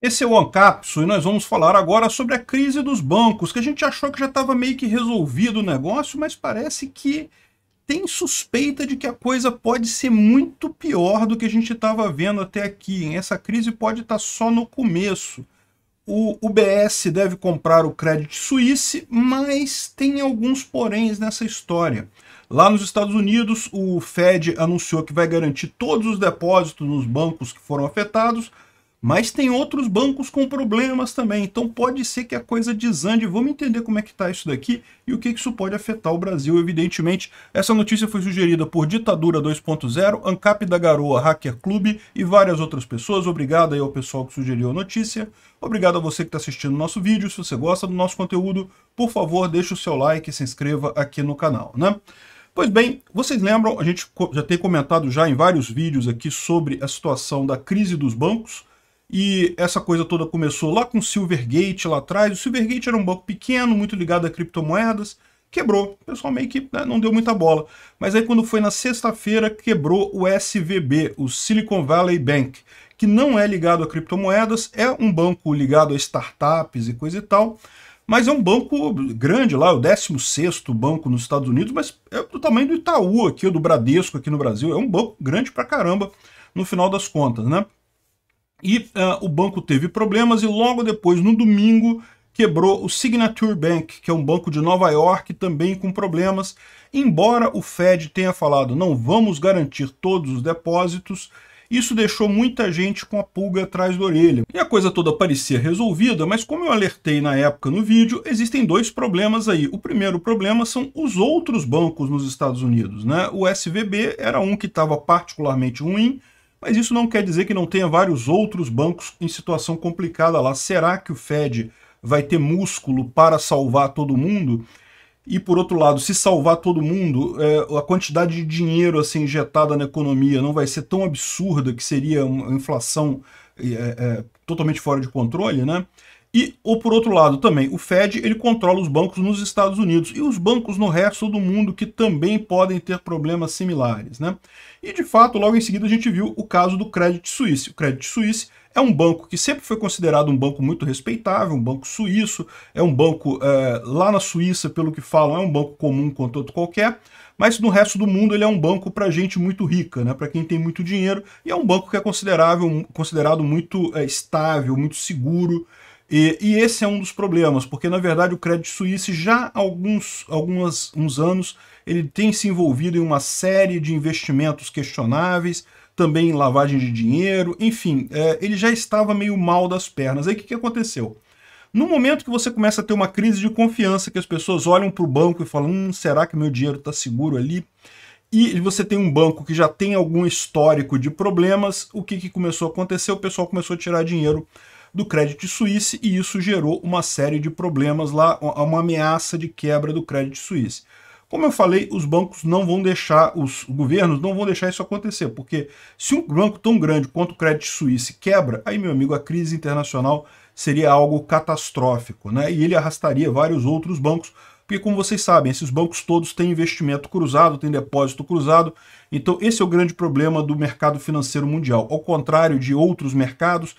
Esse é o Ancapso e nós vamos falar agora sobre a crise dos bancos, que a gente achou que já estava meio que resolvido o negócio, mas parece que tem suspeita de que a coisa pode ser muito pior do que a gente estava vendo até aqui. Essa crise pode estar tá só no começo. O UBS deve comprar o Credit Suisse, mas tem alguns poréns nessa história. Lá nos Estados Unidos, o Fed anunciou que vai garantir todos os depósitos nos bancos que foram afetados, mas tem outros bancos com problemas também, então pode ser que a coisa desande. Vamos entender como é que está isso daqui e o que isso pode afetar o Brasil, evidentemente. Essa notícia foi sugerida por Ditadura 2.0, ANCAP da Garoa, Hacker Clube e várias outras pessoas. Obrigado aí ao pessoal que sugeriu a notícia. Obrigado a você que está assistindo o nosso vídeo. Se você gosta do nosso conteúdo, por favor, deixe o seu like e se inscreva aqui no canal, né? Pois bem, vocês lembram, a gente já tem comentado já em vários vídeos aqui sobre a situação da crise dos bancos, e essa coisa toda começou lá com o Silvergate lá atrás. O Silvergate era um banco pequeno, muito ligado a criptomoedas. Quebrou. O pessoal meio que né, não deu muita bola. Mas aí quando foi na sexta-feira, quebrou o SVB, o Silicon Valley Bank, que não é ligado a criptomoedas, é um banco ligado a startups e coisa e tal. Mas é um banco grande lá, o 16º banco nos Estados Unidos, mas é do tamanho do Itaú aqui, do Bradesco aqui no Brasil. É um banco grande pra caramba, no final das contas, né? E uh, o banco teve problemas e logo depois, no domingo, quebrou o Signature Bank, que é um banco de Nova York também com problemas. Embora o Fed tenha falado não vamos garantir todos os depósitos, isso deixou muita gente com a pulga atrás da orelha. E a coisa toda parecia resolvida, mas como eu alertei na época no vídeo, existem dois problemas aí. O primeiro problema são os outros bancos nos Estados Unidos. Né? O SVB era um que estava particularmente ruim, mas isso não quer dizer que não tenha vários outros bancos em situação complicada lá. Será que o Fed vai ter músculo para salvar todo mundo? E por outro lado, se salvar todo mundo, é, a quantidade de dinheiro a ser injetada na economia não vai ser tão absurda que seria uma inflação é, é, totalmente fora de controle, né? E, ou por outro lado, também, o Fed ele controla os bancos nos Estados Unidos e os bancos no resto do mundo que também podem ter problemas similares. Né? E, de fato, logo em seguida a gente viu o caso do Credit Suisse. O Credit Suisse é um banco que sempre foi considerado um banco muito respeitável, um banco suíço, é um banco é, lá na Suíça, pelo que falam, é um banco comum quanto outro qualquer, mas no resto do mundo ele é um banco para gente muito rica, né? para quem tem muito dinheiro, e é um banco que é considerável, considerado muito é, estável, muito seguro, e, e, esse é um dos problemas, porque na verdade o Credit Suisse já há alguns, algumas, uns anos ele tem se envolvido em uma série de investimentos questionáveis, também em lavagem de dinheiro, enfim, é, ele já estava meio mal das pernas. Aí o que, que aconteceu? No momento que você começa a ter uma crise de confiança, que as pessoas olham para o banco e falam, hum, será que meu dinheiro está seguro ali? e você tem um banco que já tem algum histórico de problemas, o que, que começou a acontecer? O pessoal começou a tirar dinheiro do Credit Suisse e isso gerou uma série de problemas lá, uma ameaça de quebra do Credit Suisse. Como eu falei, os bancos não vão deixar, os governos não vão deixar isso acontecer, porque se um banco tão grande quanto o Credit Suisse quebra, aí, meu amigo, a crise internacional seria algo catastrófico, né? E ele arrastaria vários outros bancos, porque, como vocês sabem, esses bancos todos têm investimento cruzado, têm depósito cruzado, então esse é o grande problema do mercado financeiro mundial. Ao contrário de outros mercados,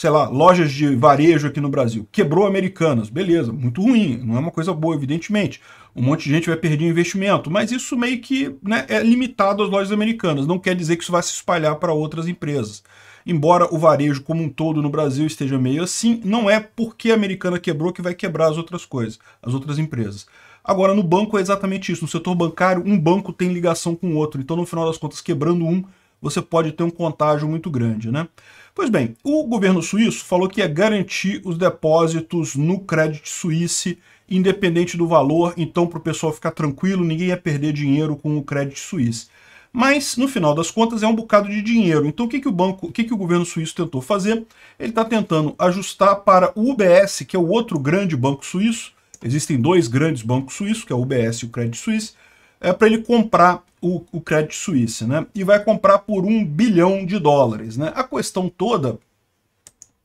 sei lá, lojas de varejo aqui no Brasil. Quebrou Americanas, beleza, muito ruim, não é uma coisa boa, evidentemente. Um monte de gente vai perder investimento, mas isso meio que né, é limitado às lojas americanas, não quer dizer que isso vai se espalhar para outras empresas. Embora o varejo como um todo no Brasil esteja meio assim, não é porque a americana quebrou que vai quebrar as outras coisas, as outras empresas. Agora, no banco é exatamente isso. No setor bancário, um banco tem ligação com o outro. Então, no final das contas, quebrando um, você pode ter um contágio muito grande, né? Pois bem, o governo suíço falou que ia garantir os depósitos no Credit Suisse, independente do valor, então para o pessoal ficar tranquilo, ninguém ia perder dinheiro com o Credit Suisse. Mas, no final das contas, é um bocado de dinheiro. Então, o que, que o banco, o que, que o governo suíço tentou fazer? Ele está tentando ajustar para o UBS, que é o outro grande banco suíço. Existem dois grandes bancos suíços, que é o UBS e o Credit Suisse é para ele comprar o, o crédito Suisse, né? E vai comprar por um bilhão de dólares, né? A questão toda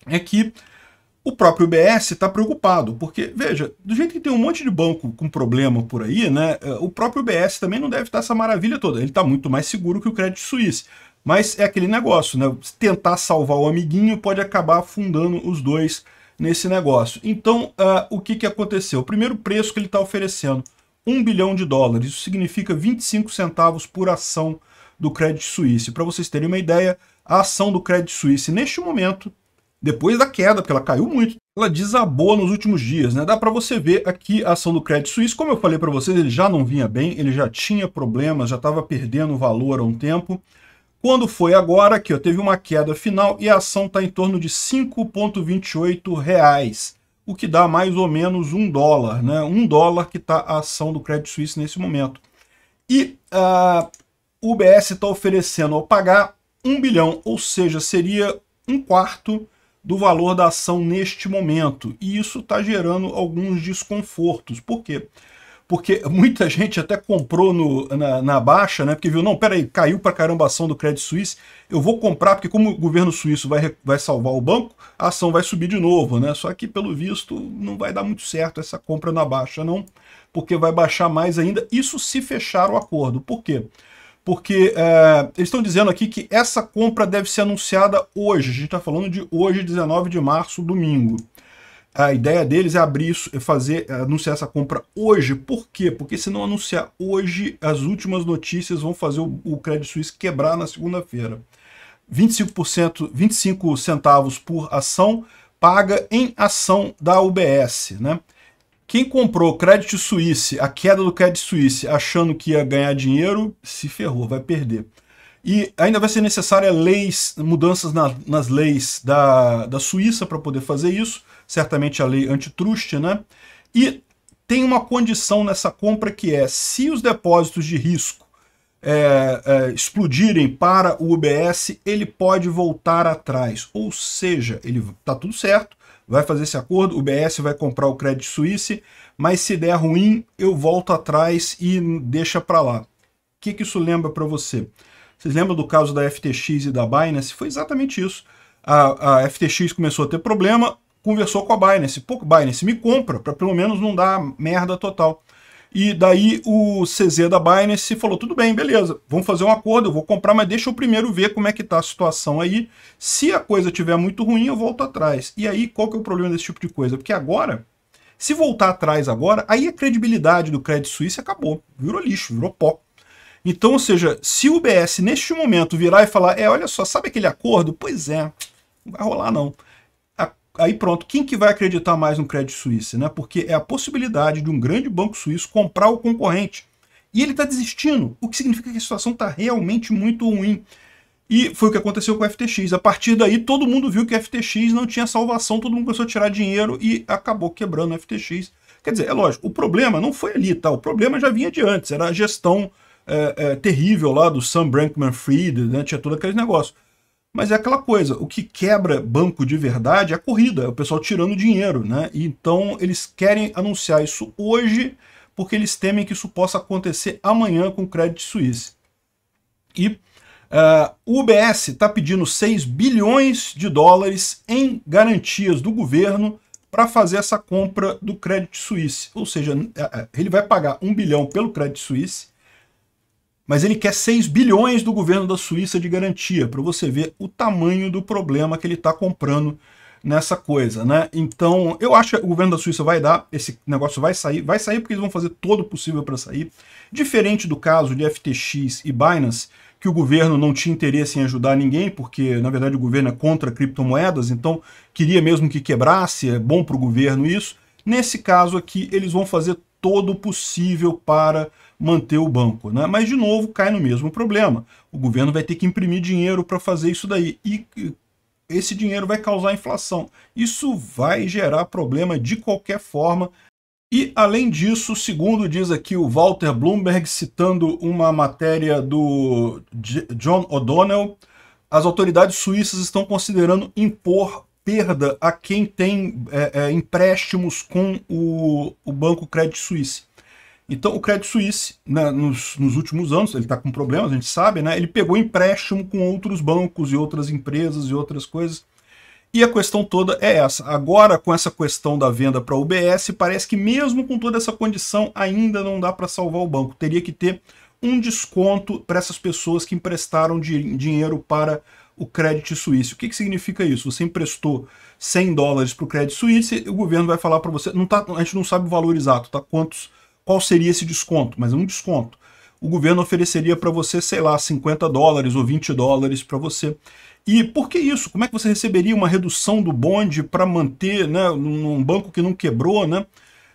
é que o próprio BS está preocupado, porque, veja, do jeito que tem um monte de banco com problema por aí, né? É, o próprio BS também não deve estar essa maravilha toda. Ele está muito mais seguro que o crédito Suíça. Mas é aquele negócio, né? Tentar salvar o amiguinho pode acabar afundando os dois nesse negócio. Então, uh, o que, que aconteceu? O primeiro preço que ele está oferecendo 1 bilhão de dólares. Isso significa 25 centavos por ação do Credit Suisse. Para vocês terem uma ideia, a ação do Credit Suisse neste momento, depois da queda, porque ela caiu muito, ela desabou nos últimos dias, né? Dá para você ver aqui a ação do Credit Suisse, como eu falei para vocês, ele já não vinha bem, ele já tinha problemas, já estava perdendo valor há um tempo. Quando foi agora, que teve uma queda final e a ação está em torno de 5,28 reais o que dá mais ou menos um dólar, né? Um dólar que está a ação do Credit Suisse nesse momento. E a ah, UBS está oferecendo ao pagar um bilhão, ou seja, seria um quarto do valor da ação neste momento. E isso está gerando alguns desconfortos. Por quê? Porque porque muita gente até comprou no, na, na, baixa, né? Porque viu, não, peraí, caiu pra caramba a ação do Crédito Suisse, eu vou comprar, porque como o governo suíço vai, vai salvar o banco, a ação vai subir de novo, né? Só que, pelo visto, não vai dar muito certo essa compra na baixa, não, porque vai baixar mais ainda, isso se fechar o acordo. Por quê? Porque é, eles estão dizendo aqui que essa compra deve ser anunciada hoje, a gente está falando de hoje, 19 de março, domingo. A ideia deles é abrir isso, é fazer, é anunciar essa compra hoje. Por quê? Porque se não anunciar hoje, as últimas notícias vão fazer o, o Credit Suisse quebrar na segunda-feira. 25%, 25 centavos por ação paga em ação da UBS, né? Quem comprou Credit Suisse, a queda do Credit Suisse, achando que ia ganhar dinheiro, se ferrou, vai perder. E ainda vai ser necessária leis, mudanças na, nas leis da, da Suíça para poder fazer isso certamente a lei antitruste, né? E tem uma condição nessa compra que é, se os depósitos de risco é, é, explodirem para o UBS, ele pode voltar atrás. Ou seja, ele tá tudo certo, vai fazer esse acordo, o UBS vai comprar o Credit Suisse, mas se der ruim, eu volto atrás e deixa para lá. O que, que isso lembra para você? Vocês lembram do caso da FTX e da Binance? Foi exatamente isso. A, a FTX começou a ter problema, conversou com a Binance. Pô, Binance, me compra, para pelo menos não dar merda total. E daí o CZ da Binance falou, tudo bem, beleza, vamos fazer um acordo, eu vou comprar, mas deixa eu primeiro ver como é que tá a situação aí. Se a coisa tiver muito ruim, eu volto atrás. E aí, qual que é o problema desse tipo de coisa? Porque agora, se voltar atrás agora, aí a credibilidade do Credit Suisse acabou, virou lixo, virou pó. Então, ou seja, se o BS neste momento virar e falar, é, olha só, sabe aquele acordo? Pois é, não vai rolar não aí pronto, quem que vai acreditar mais no Credit Suisse, né? Porque é a possibilidade de um grande banco suíço comprar o concorrente. E ele está desistindo, o que significa que a situação está realmente muito ruim. E foi o que aconteceu com o FTX. A partir daí, todo mundo viu que o FTX não tinha salvação, todo mundo começou a tirar dinheiro e acabou quebrando o FTX. Quer dizer, é lógico, o problema não foi ali, tá? O problema já vinha de antes, era a gestão é, é, terrível lá do Sam Brankman-Fried, né? tinha todo aquele negócio. Mas é aquela coisa, o que quebra banco de verdade é a corrida, é o pessoal tirando dinheiro, né? Então eles querem anunciar isso hoje, porque eles temem que isso possa acontecer amanhã com o Credit Suisse. E uh, eh, o UBS está pedindo 6 bilhões de dólares em garantias do governo para fazer essa compra do Credit Suisse. Ou seja, eh, eh, ele vai pagar 1 bilhão pelo Credit Suisse mas ele quer 6 bilhões do governo da Suíça de garantia, para você ver o tamanho do problema que ele está comprando nessa coisa, né? Então, eu acho que o governo da Suíça vai dar, esse negócio vai sair, vai sair porque eles vão fazer todo o possível para sair. Diferente do caso de FTX e Binance, que o governo não tinha interesse em ajudar ninguém, porque na verdade o governo é contra criptomoedas, então queria mesmo que quebrasse, é bom para o governo isso. Nesse caso aqui, eles vão fazer todo possível para manter o banco. Né? Mas, de novo, cai no mesmo problema. O governo vai ter que imprimir dinheiro para fazer isso daí. E esse dinheiro vai causar inflação. Isso vai gerar problema de qualquer forma. E, além disso, segundo diz aqui o Walter Bloomberg, citando uma matéria do John O'Donnell, as autoridades suíças estão considerando impor perda a quem tem é, é, empréstimos com o, o Banco Credit Suisse. Então o Credit Suisse, né, nos, nos, últimos anos, ele está com problemas, a gente sabe, né, ele pegou empréstimo com outros bancos e outras empresas e outras coisas. E a questão toda é essa. Agora, com essa questão da venda para a UBS, parece que mesmo com toda essa condição, ainda não dá para salvar o banco. Teria que ter um desconto para essas pessoas que emprestaram di dinheiro para o crédito suíço. O que, que significa isso? Você emprestou 100 dólares para o crédito suíço, o governo vai falar para você, não tá, a gente não sabe o valor exato, tá? Quantos, qual seria esse desconto, mas é um desconto. O governo ofereceria para você, sei lá, 50 dólares ou 20 dólares para você. E por que isso? Como é que você receberia uma redução do bonde para manter né, num banco que não quebrou, né?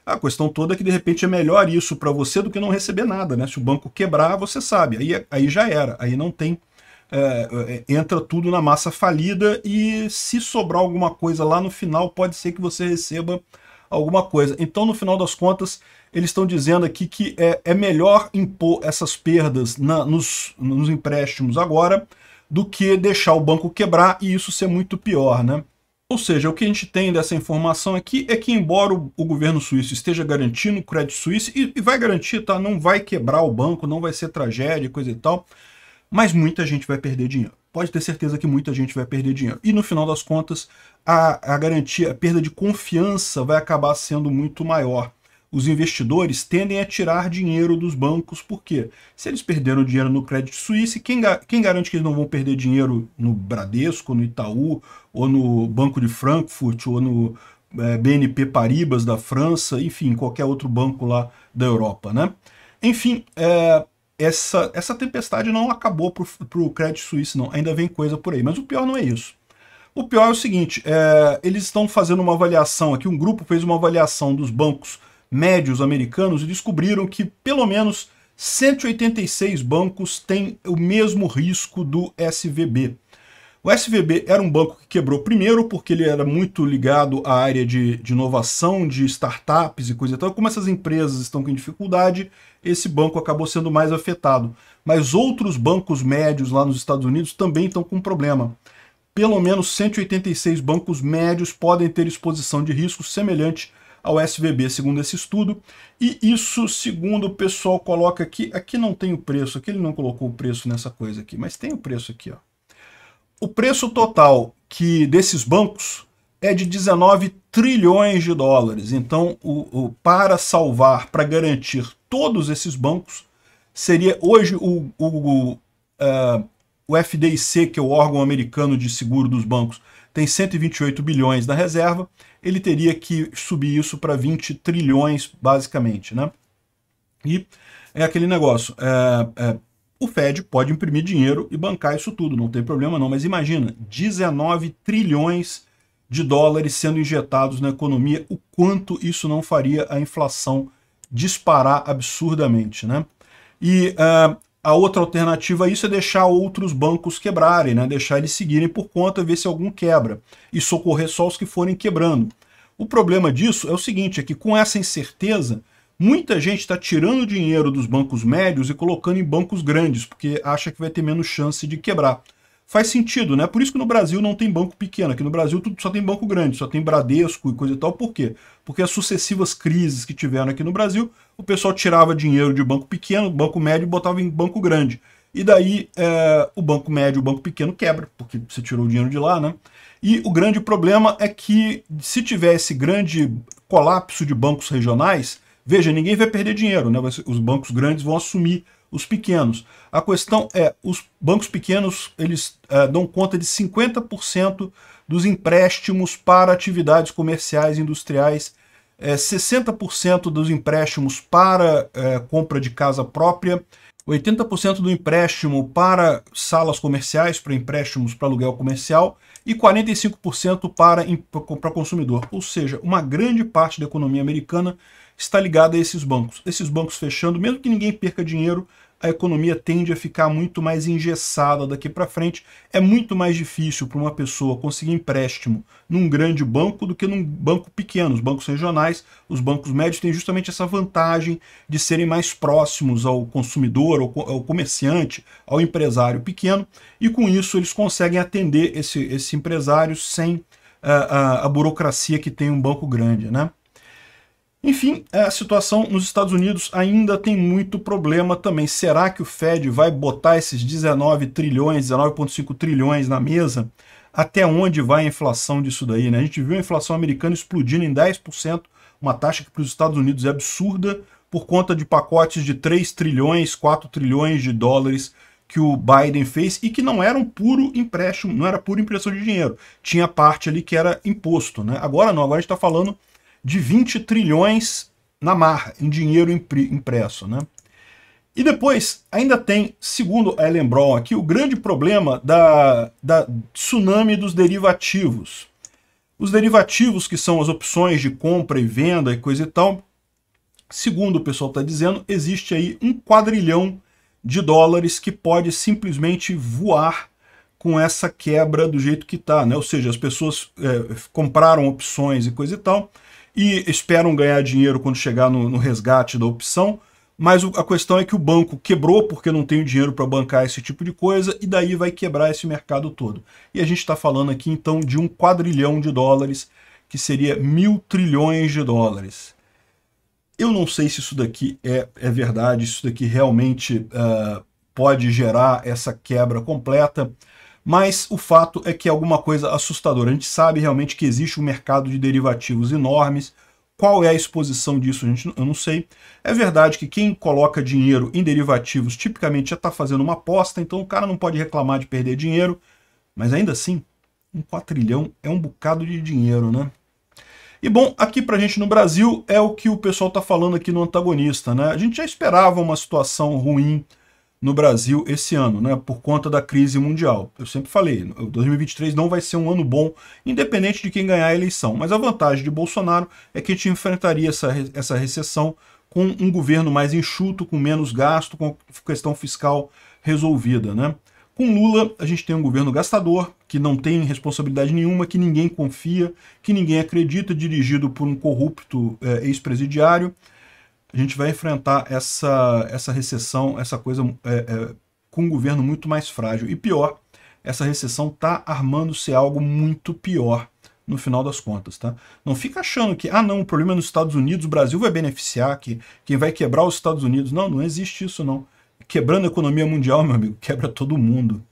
A questão toda é que de repente é melhor isso para você do que não receber nada, né? Se o banco quebrar, você sabe, aí, é, aí já era, aí não tem. É, é, é, entra tudo na massa falida e se sobrar alguma coisa lá no final, pode ser que você receba alguma coisa. Então, no final das contas, eles estão dizendo aqui que é, é melhor impor essas perdas na, nos, nos empréstimos agora do que deixar o banco quebrar e isso ser muito pior, né? Ou seja, o que a gente tem dessa informação aqui é que embora o, o governo suíço esteja garantindo o Credit Suisse, e, e, vai garantir, tá? não vai quebrar o banco, não vai ser tragédia, coisa e tal, mas muita gente vai perder dinheiro. Pode ter certeza que muita gente vai perder dinheiro. E no final das contas, a, a garantia, a perda de confiança vai acabar sendo muito maior os investidores tendem a tirar dinheiro dos bancos, porque se eles perderam dinheiro no Crédito Suíço, quem, quem garante que eles não vão perder dinheiro no Bradesco, no Itaú, ou no Banco de Frankfurt, ou no é, eh, BNP Paribas da França, enfim, qualquer outro banco lá da Europa, né? Enfim, é, essa, essa tempestade não acabou para o Crédito Suíço, não. Ainda vem coisa por aí, mas o pior não é isso. O pior é o seguinte, é, eles estão fazendo uma avaliação aqui, um grupo fez uma avaliação dos bancos médios americanos e descobriram que pelo menos 186 bancos têm o mesmo risco do SVB. O SVB era um banco que quebrou primeiro porque ele era muito ligado à área de, de inovação, de startups e coisa e então, tal. Como essas empresas estão com dificuldade, esse banco acabou sendo mais afetado. Mas outros bancos médios lá nos Estados Unidos também estão com problema. Pelo menos 186 bancos médios podem ter exposição de risco semelhante ao SVB, segundo esse estudo. E isso, segundo o pessoal coloca aqui, aqui não tem o preço, aqui ele não colocou o preço nessa coisa aqui, mas tem o preço aqui. Ó. O preço total que desses bancos é de 19 trilhões de dólares. Então, o, o para salvar, para garantir todos esses bancos, seria hoje o, o, o, uh, o FDIC, que é o órgão americano de seguro dos bancos, tem 128 bilhões na reserva, ele teria que subir isso para 20 trilhões, basicamente. Né? E é aquele negócio, é, é, o Fed pode imprimir dinheiro e bancar isso tudo, não tem problema não, mas imagina, 19 trilhões de dólares sendo injetados na economia, o quanto isso não faria a inflação disparar absurdamente, né? E é, a outra alternativa a isso é deixar outros bancos quebrarem, né? deixar eles seguirem por conta, ver se algum quebra e socorrer só os que forem quebrando. O problema disso é o seguinte, é que com essa incerteza, muita gente está tirando dinheiro dos bancos médios e colocando em bancos grandes, porque acha que vai ter menos chance de quebrar faz sentido, né? Por isso que no Brasil não tem banco pequeno, aqui no Brasil tudo só tem banco grande, só tem Bradesco e coisa e tal. Por quê? Porque as sucessivas crises que tiveram aqui no Brasil, o pessoal tirava dinheiro de banco pequeno, banco médio e botava em banco grande. E daí é, o banco médio, o banco pequeno quebra, porque você tirou o dinheiro de lá, né? E o grande problema é que se tiver esse grande colapso de bancos regionais, veja, ninguém vai perder dinheiro, né? Os bancos grandes vão assumir os pequenos. A questão é, os bancos pequenos eles é, dão conta de 50% dos empréstimos para atividades comerciais e industriais, é, eh, 60% dos empréstimos para é, compra de casa própria, 80% do empréstimo para salas comerciais, para empréstimos para aluguel comercial e 45% para, para consumidor. Ou seja, uma grande parte da economia americana está ligada a esses bancos. Esses bancos fechando, mesmo que ninguém perca dinheiro, a economia tende a ficar muito mais engessada daqui para frente. É muito mais difícil para uma pessoa conseguir empréstimo num grande banco do que num banco pequeno. Os bancos regionais, os bancos médios têm justamente essa vantagem de serem mais próximos ao consumidor, ao comerciante, ao empresário pequeno, e com isso eles conseguem atender esse, esse empresário sem a, ah, ah, a burocracia que tem um banco grande. Né? Enfim, a situação nos Estados Unidos ainda tem muito problema também. Será que o Fed vai botar esses 19 trilhões, 19,5 trilhões na mesa? Até onde vai a inflação disso daí? Né? A gente viu a inflação americana explodindo em 10%, uma taxa que para os Estados Unidos é absurda, por conta de pacotes de 3 trilhões, 4 trilhões de dólares que o Biden fez e que não era um puro empréstimo, não era pura impressão de dinheiro. Tinha parte ali que era imposto, né? Agora não, agora a gente está falando de 20 trilhões na marra, em dinheiro impresso. Né? E depois, ainda tem, segundo Ellen Brown aqui, o grande problema da, da tsunami dos derivativos. Os derivativos, que são as opções de compra e venda e coisa e tal, segundo o pessoal está dizendo, existe aí um quadrilhão de dólares que pode simplesmente voar com essa quebra do jeito que está. Né? Ou seja, as pessoas é, compraram opções e coisa e tal, e esperam ganhar dinheiro quando chegar no, no resgate da opção, mas o, a questão é que o banco quebrou porque não tem o dinheiro para bancar esse tipo de coisa e daí vai quebrar esse mercado todo. E a gente está falando aqui então de um quadrilhão de dólares, que seria mil trilhões de dólares. Eu não sei se isso daqui é, é verdade, se isso daqui realmente uh, pode gerar essa quebra completa mas o fato é que é alguma coisa assustadora. A gente sabe realmente que existe um mercado de derivativos enormes, qual é a exposição disso, a gente, eu não sei. É verdade que quem coloca dinheiro em derivativos tipicamente já está fazendo uma aposta, então o cara não pode reclamar de perder dinheiro, mas ainda assim, um quatrilhão é um bocado de dinheiro, né? E bom, aqui pra gente no Brasil é o que o pessoal tá falando aqui no antagonista, né? A gente já esperava uma situação ruim no Brasil esse ano, né, por conta da crise mundial. Eu sempre falei, 2023 não vai ser um ano bom, independente de quem ganhar a eleição. Mas a vantagem de Bolsonaro é que a gente enfrentaria essa, essa recessão com um governo mais enxuto, com menos gasto, com questão fiscal resolvida. Né? Com Lula, a gente tem um governo gastador, que não tem responsabilidade nenhuma, que ninguém confia, que ninguém acredita, dirigido por um corrupto eh, ex-presidiário a gente vai enfrentar essa, essa recessão, essa coisa é, é, com um governo muito mais frágil. E pior, essa recessão está armando-se algo muito pior no final das contas. Tá? Não fica achando que, ah não, o problema é nos Estados Unidos, o Brasil vai beneficiar, que quem vai quebrar os Estados Unidos. Não, não existe isso não. Quebrando a economia mundial, meu amigo, quebra todo mundo.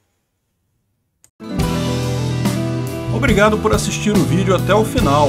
Obrigado por assistir o vídeo até o final.